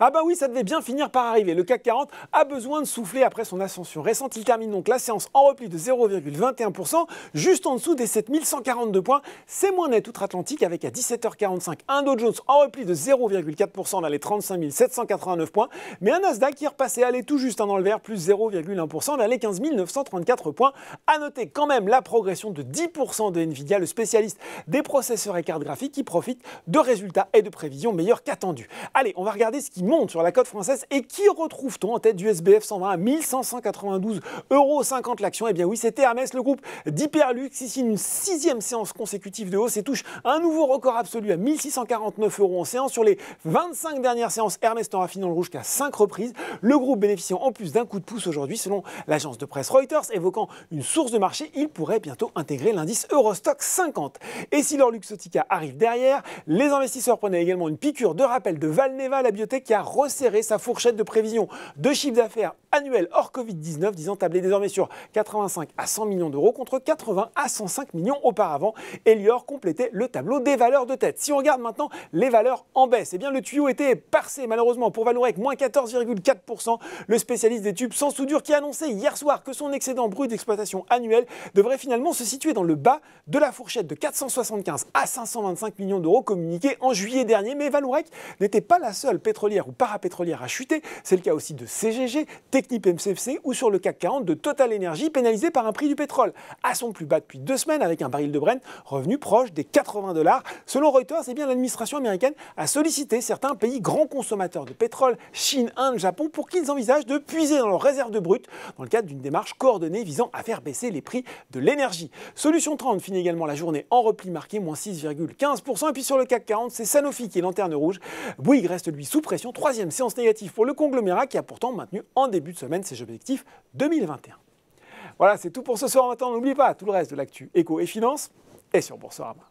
Ah bah oui, ça devait bien finir par arriver. Le CAC 40 a besoin de souffler après son ascension récente. Il termine donc la séance en repli de 0,21%, juste en dessous des 7142 points. C'est moins net outre-Atlantique avec à 17h45 un Dow Jones en repli de 0,4% vers les 35 789 points, mais un Nasdaq qui est repassé aller tout juste en le plus 0,1% vers les 15 934 points. A noter quand même la progression de 10% de Nvidia, le spécialiste des processeurs et cartes graphiques qui profite de résultats et de prévisions meilleurs qu'attendus. Allez, on va regarder ce qui monte sur la cote française et qui retrouve-t-on en tête du SBF 120 à 1192,50 euros l'action Eh bien oui, c'était Hermès, le groupe d'Hyperlux, ici une sixième séance consécutive de hausse et touche un nouveau record absolu à 1649 euros en séance. Sur les 25 dernières séances, Hermès n'aura fini dans le rouge qu'à 5 reprises. Le groupe bénéficiant en plus d'un coup de pouce aujourd'hui, selon l'agence de presse Reuters, évoquant une source de marché, il pourrait bientôt intégrer l'indice Eurostock 50. Et si leur Luxotica arrive derrière, les investisseurs prenaient également une piqûre de rappel de Valneva, la biotech a resserré sa fourchette de prévision de chiffre d'affaires annuel hors Covid-19, disant tabler désormais sur 85 à 100 millions d'euros contre 80 à 105 millions auparavant. Elior complétait le tableau des valeurs de tête. Si on regarde maintenant les valeurs en baisse, eh bien le tuyau était parcé malheureusement pour Valourec, moins 14,4%. Le spécialiste des tubes sans soudure qui a annoncé hier soir que son excédent brut d'exploitation annuel devrait finalement se situer dans le bas de la fourchette de 475 à 525 millions d'euros communiquée en juillet dernier. Mais Valourec n'était pas la seule pétrolière ou parapétrolière a chuté. C'est le cas aussi de CGG, Technip MCFC ou sur le CAC 40 de Total Energy pénalisé par un prix du pétrole à son plus bas depuis deux semaines avec un baril de Brent revenu proche des 80 dollars. Selon Reuters, c'est eh bien l'administration américaine a sollicité certains pays grands consommateurs de pétrole, Chine, Inde, Japon, pour qu'ils envisagent de puiser dans leurs réserves de brut dans le cadre d'une démarche coordonnée visant à faire baisser les prix de l'énergie. Solution 30 finit également la journée en repli marqué moins 6,15%. Et puis sur le CAC 40, c'est Sanofi qui est lanterne rouge. Bouygues reste lui sous pression troisième séance négative pour le conglomérat qui a pourtant maintenu en début de semaine ses objectifs 2021. Voilà, c'est tout pour ce soir maintenant. n'oublie pas tout le reste de l'actu éco et finance est sur Boursorama.